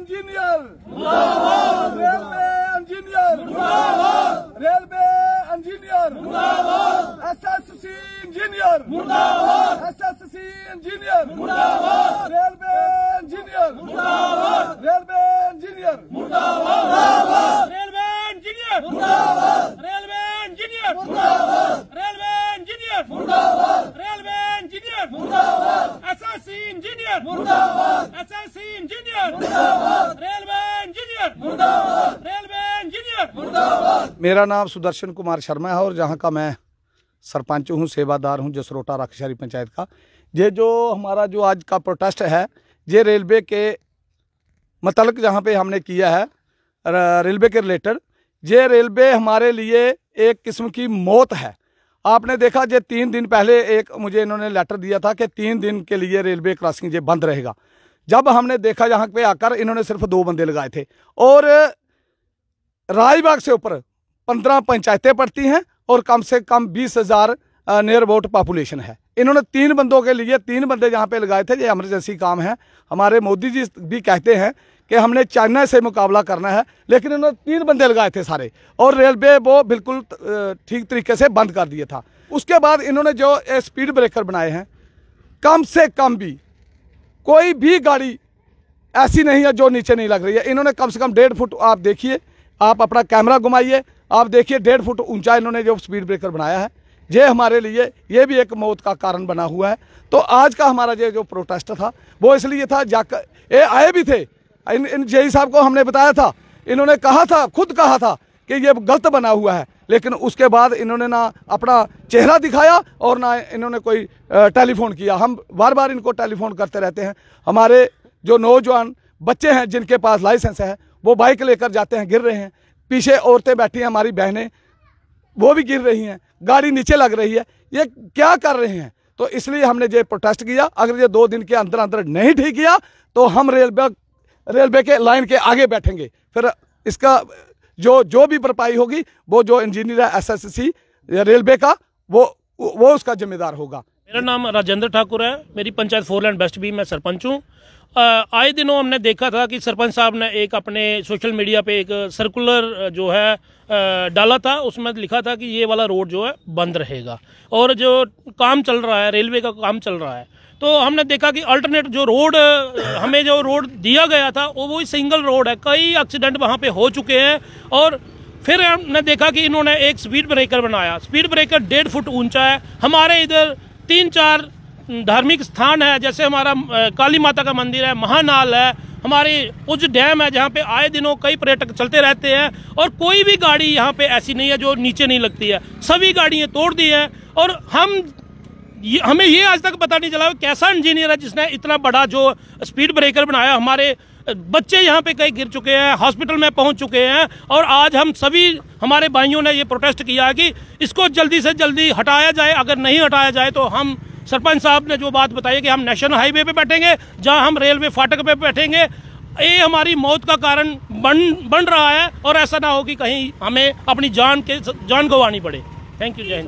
engineer railway engineer railway engineer S S C engineer S S C engineer railway engineer railway engineer railway engineer railway engineer railway engineer railway engineer engineer मुर्दाबाद SLC engineer मुर्दाबाद railway engineer मुर्दाबाद railway engineer मुर्दाबाद मेरा नाम सुदर्शन कुमार शर्मा है और जहाँ का मैं सरपंच हूँ सेवादार हूँ जसरोटा राखशहरी पंचायत का ये जो हमारा जो आज का प्रोटेस्ट है ये रेलवे के मतलब जहाँ पे हमने किया है रेलवे के रिलेटेड ये रेलवे हमारे लिए एक किस्म की मौत है आपने देखा जो तीन दिन पहले एक मुझे इन्होंने लेटर दिया था कि तीन दिन के लिए रेलवे क्रॉसिंग ये बंद रहेगा जब हमने देखा यहाँ पे आकर इन्होंने सिर्फ दो बंदे लगाए थे और राजबाग से ऊपर पंद्रह पंचायतें पड़ती हैं और कम से कम बीस हज़ार नियर अबाउट पॉपुलेशन है इन्होंने तीन बंदों के लिए तीन बंदे यहाँ पे लगाए थे ये एमरजेंसी काम है हमारे मोदी जी भी कहते हैं कि हमने चाइना से मुकाबला करना है लेकिन उन्होंने तीन बंदे लगाए थे सारे और रेलवे वो बिल्कुल ठीक तरीके से बंद कर दिया था उसके बाद इन्होंने जो स्पीड ब्रेकर बनाए हैं कम से कम भी कोई भी गाड़ी ऐसी नहीं है जो नीचे नहीं लग रही है इन्होंने कम से कम डेढ़ फुट आप देखिए आप अपना कैमरा घुमाइए आप देखिए डेढ़ फुट ऊंचा इन्होंने जो स्पीड ब्रेकर बनाया है ये हमारे लिए ये भी एक मौत का कारण बना हुआ है तो आज का हमारा ये जो प्रोटेस्ट था वो इसलिए था जाकर ये आए भी थे इन इन जे साहब को हमने बताया था इन्होंने कहा था खुद कहा था कि ये गलत बना हुआ है लेकिन उसके बाद इन्होंने ना अपना चेहरा दिखाया और ना इन्होंने कोई टेलीफोन किया हम बार बार इनको टेलीफोन करते रहते हैं हमारे जो नौजवान बच्चे हैं जिनके पास लाइसेंस है वो बाइक लेकर जाते हैं गिर रहे हैं पीछे औरतें बैठी हैं हमारी बहनें वो भी गिर रही हैं गाड़ी नीचे लग रही है ये क्या कर रहे हैं तो इसलिए हमने ये प्रोटेस्ट किया अगर ये दो दिन के अंदर अंदर नहीं ठीक किया तो हम रेलवे रेलवे के लाइन के आगे बैठेंगे फिर इसका जो जो भी भरपाई होगी वो जो इंजीनियर है एस या रेलवे का वो वो उसका जिम्मेदार होगा मेरा नाम राजेंद्र ठाकुर है मेरी पंचायत फोर लैंड बेस्ट भी मैं सरपंच हूँ आए दिनों हमने देखा था कि सरपंच साहब ने एक अपने सोशल मीडिया पे एक सर्कुलर जो है डाला था उसमें लिखा था कि ये वाला रोड जो है बंद रहेगा और जो काम चल रहा है रेलवे का काम चल रहा है तो हमने देखा कि अल्टरनेट जो रोड हमें जो रोड दिया गया था वो वही सिंगल रोड है कई एक्सीडेंट वहाँ पे हो चुके हैं और फिर हमने देखा कि इन्होंने एक स्पीड ब्रेकर बनाया स्पीड ब्रेकर डेढ़ फुट ऊंचा है हमारे इधर तीन चार धार्मिक स्थान है जैसे हमारा काली माता का मंदिर है महानाल है हमारे उज डैम है जहाँ पे आए दिनों कई पर्यटक चलते रहते हैं और कोई भी गाड़ी यहाँ पे ऐसी नहीं है जो नीचे नहीं लगती है सभी गाड़ियाँ तोड़ दी हैं और हम ये, हमें ये आज तक पता नहीं चला कैसा इंजीनियर है जिसने इतना बड़ा जो स्पीड ब्रेकर बनाया हमारे बच्चे यहाँ पे कई गिर चुके हैं हॉस्पिटल में पहुँच चुके हैं और आज हम सभी हमारे भाइयों ने ये प्रोटेस्ट किया कि इसको जल्दी से जल्दी हटाया जाए अगर नहीं हटाया जाए तो हम सरपंच साहब ने जो बात बताई कि हम नेशनल हाईवे पे बैठेंगे जहां हम रेलवे फाटक पे बैठेंगे ये हमारी मौत का कारण बन बन रहा है और ऐसा ना हो कि कहीं हमें अपनी जान के जान गंवानी पड़े थैंक यू जय